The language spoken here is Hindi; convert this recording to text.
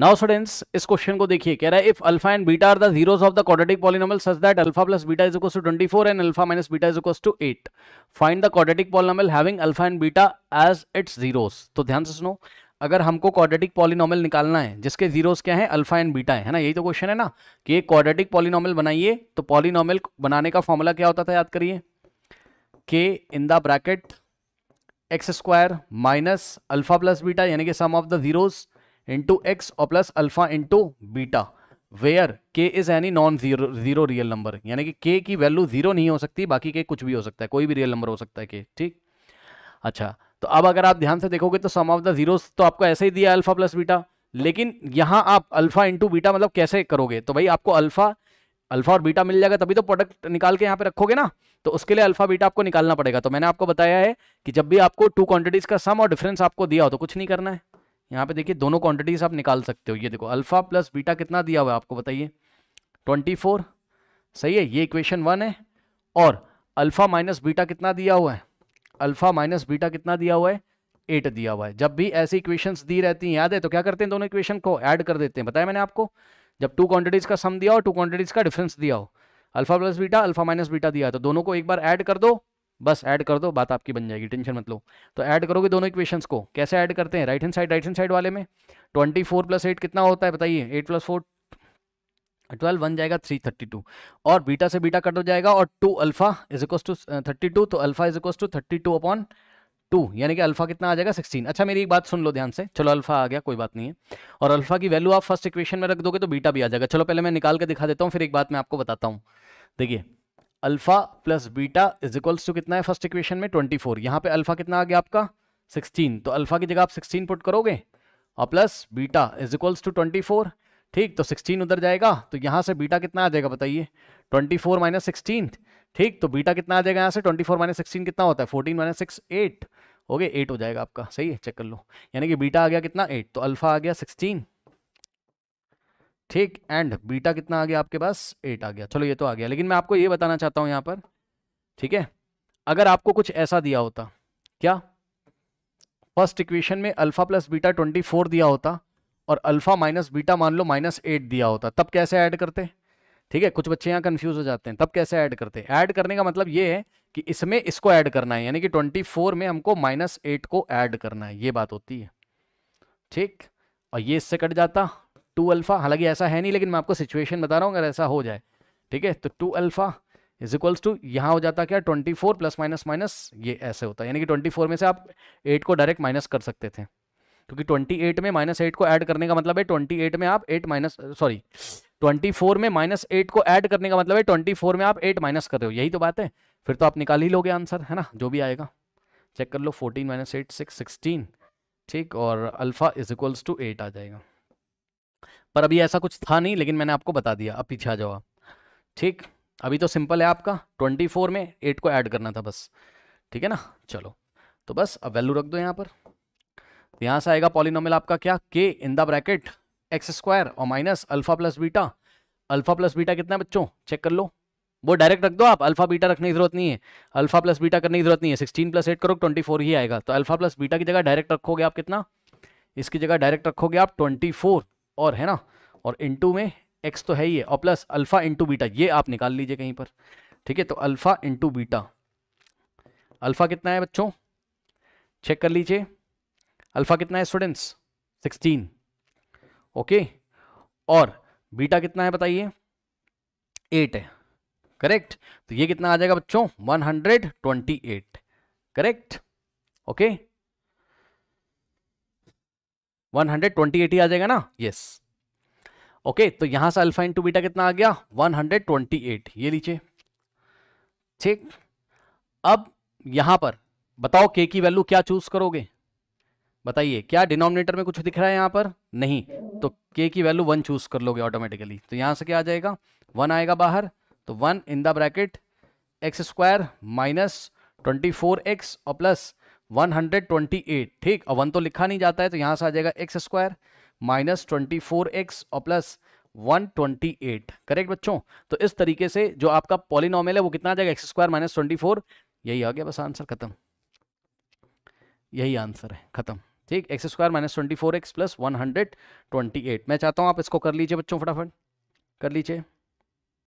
नाउ स्टूडेंट्स इस क्वेश्चन को देखिए कह रहा है if alpha and beta are the zeros of the quadratic polynomial such that alpha plus beta is equals to 24 and alpha minus beta is equals to 8 find the quadratic polynomial having alpha and beta as its zeros तो ध्यान से सुनो अगर हमको क्वाड्रेटिक पॉलीनोमियल निकालना है जिसके जीरोस क्या है अल्फा एंड बीटा है है ना यही तो क्वेश्चन है ना कि एक क्वाड्रेटिक पॉलीनोमियल बनाइए तो पॉलीनोमियल बनाने का फॉर्मूला क्या होता था याद करिए के in the bracket x square minus alpha plus beta यानी कि sum of the zeros into x और plus alpha into beta where k is any non zero zero real number यानी कि के की वैल्यू जीरो नहीं हो सकती बाकी के कुछ भी हो सकता है कोई भी रियल नंबर हो सकता है के ठीक अच्छा तो अब अगर आप ध्यान से देखोगे तो सम ऑफ द जीरो तो आपको ऐसे ही दिया अल्फा प्लस बीटा लेकिन यहां आप अल्फा इंटू बीटा मतलब कैसे करोगे तो भाई आपको अल्फा अल्फा और बीटा मिल जाएगा तभी तो प्रोडक्ट निकाल के यहाँ पे रखोगे ना तो उसके लिए अल्फा बीटा आपको निकालना पड़ेगा तो मैंने आपको बताया है कि जब भी आपको टू क्वांटिटीज का सम और डिफरेंस आपको दिया हो तो कुछ नहीं करना है यहाँ पे देखिए दोनों क्वांटिटीज आप निकाल सकते हो ये देखो अल्फ़ा प्लस बीटा कितना दिया हुआ है आपको बताइए ट्वेंटी फोर सही है ये इक्वेशन वन है और अल्फ़ा माइनस बीटा कितना दिया हुआ है अल्फ़ा माइनस बीटा कितना दिया हुआ है एट दिया हुआ है जब भी ऐसी इक्वेशंस दी रहती हैं याद है तो क्या करते हैं दोनों इक्वेशन को ऐड कर देते हैं बताया मैंने आपको जब टू क्वांटिटीज़ का सम दिया हो टू क्वांटिटीज़ का डिफरेंस दिया हो alpha plus beta alpha minus beta दिया तो दोनों को एक बार ऐड कर दो बस ऐड कर दो बात आपकी बन जाएगी टेंशन मत लो तो ऐड करोगे दोनों इक्वेशंस को कैसे ऐड करते हैं right hand side right hand side वाले में ट्वेंटी फोर प्लस एट कितना होता है बताइए एट प्लस फोर ट्वेल्व बन जाएगा थ्री थर्टी टू और बीटा से बीटा कट हो जाएगा और two alpha is equal to thirty two तो alpha is equal to thirty two upon two यानी कि अल्फा कितना आ जाएगा सिक्सटीन अच्छा मेरी एक बात सुन लो ध्यान से चलो अल्फा आ गया कोई बात नहीं है और अल्फा की वैल्यू आप फर्स्ट इक्वेशन में रख दोगे तो बीटा भी आ जाएगा चलो पहले मैं निकाल के दिखा देता हूँ फिर एक बात मैं आपको बताता हूँ देखिए alpha plus beta is equals to कितना है फर्स्ट इक्वेशन में 24 फोर यहाँ पे अल्फा कितना आ गया आपका 16 तो अल्फा की जगह आप 16 पुट करोगे और plus beta is equals to 24 ठीक तो 16 उधर जाएगा तो यहाँ से बीटा कितना आ जाएगा बताइए 24 फोर माइनस सिक्सटीन ठीक तो बीटा कितना आ जाएगा यहाँ से 24 फोर माइनस सिक्सटीन कितना होता है 14 माइनस सिक्स एट हो गया एट हो जाएगा आपका सही है चेक कर लो यानी कि बीटा आ गया कितना एट तो अल्फा आ गया सिक्सटीन ठीक एंड बीटा कितना आ गया आपके पास एट आ गया चलो ये तो आ गया लेकिन मैं आपको ये बताना चाहता हूँ यहाँ पर ठीक है अगर आपको कुछ ऐसा दिया होता क्या फर्स्ट इक्वेशन में alpha plus beta twenty four दिया होता और अल्फा माइनस बीटा मान लो माइनस एट दिया होता तब कैसे ऐड करते ठीक है कुछ बच्चे यहाँ कंफ्यूज हो जाते हैं तब कैसे ऐड करते ऐड करने का मतलब ये है कि इसमें इसको ऐड करना है यानी कि ट्वेंटी फोर में हमको माइनस एट को ऐड करना है ये बात होती है ठीक और ये इससे कट जाता टू अल्फ़ा हालांकि ऐसा है नहीं लेकिन मैं आपको सिचुएशन बता रहा हूँ अगर ऐसा हो जाए ठीक है तो two alpha is equals to यहाँ हो जाता क्या twenty four plus minus minus ये ऐसे होता है यानी कि ट्वेंटी फोर में से आप एट को डायरेक्ट माइनस कर सकते थे क्योंकि ट्वेंटी एट में माइनस एट को ऐड करने का मतलब है ट्वेंटी एट में आप eight minus sorry twenty four में माइनस एट को ऐड करने का मतलब है ट्वेंटी फोर में आप एट माइनस कर रहे हो यही तो बात है फिर तो आप निकाल ही लोगे आंसर है ना जो भी आएगा चेक कर लो fourteen minus eight six sixteen ठीक और alpha is equals to eight आ जाएगा पर अभी ऐसा कुछ था नहीं लेकिन मैंने आपको बता दिया अब पीछे आ जाओ ठीक अभी तो सिंपल है आपका ट्वेंटी फोर में एट को ऐड करना था बस ठीक है ना चलो तो बस अब वैल्यू रख दो यहाँ पर यहाँ से आएगा पॉलिनोमल आपका क्या के in the bracket x square और minus alpha plus beta alpha plus beta कितना है बच्चों चेक कर लो वो डायरेक्ट रख दो आप अल्फा बीटा रखने की जरूरत नहीं है अल्फा प्लस बीटा करने की जरूरत नहीं है सिक्सटीन प्लस एट करो ट्वेंटी फोर ही आएगा तो अल्फा प्लस बीटा की जगह डायरेक्ट रखोगे आप कितना इसकी जगह डायरेक्ट रखोगे आप ट्वेंटी फोर और है ना और इंटू में एक्स तो है ही है और प्लस अल्फ़ा इंटू बीटा ये आप निकाल लीजिए कहीं पर ठीक है तो अल्फ़ा इंटू बीटा अल्फ़ा कितना है बच्चों चेक कर लीजिए अल्फ़ा कितना है स्टूडेंट्स सिक्सटीन ओके और बीटा कितना है बताइए एट है करेक्ट तो ये कितना आ जाएगा बच्चों one hundred twenty eight correct okay one hundred twenty eighty आ जाएगा ना यस ओके तो यहां से अल्फा इंटू बीटा कितना आ गया वन हंड्रेड ट्वेंटी एट ये लीजिए ठीक अब यहां पर बताओ के की वैल्यू क्या चूज करोगे बताइए क्या डिनोमिनेटर में कुछ दिख रहा है यहां पर नहीं तो के की वैल्यू वन चूज कर लोगे ऑटोमेटिकली तो यहां से क्या आ जाएगा वन आएगा बाहर तो one in the bracket x square minus twenty four x और प्लस 128 ठीक अब वन तो लिखा नहीं जाता है तो यहां से आ जाएगा x square minus twenty four x और प्लस 128 करेक्ट बच्चों तो इस तरीके से जो आपका पॉलिनॉमल है वो कितना आ जाएगा x square minus twenty four यही आ गया बस आंसर खत्म यही आंसर है खत्म ठीक x square minus twenty four x plus one hundred twenty eight मैं चाहता हूँ आप इसको कर लीजिए बच्चों फटाफट कर लीजिए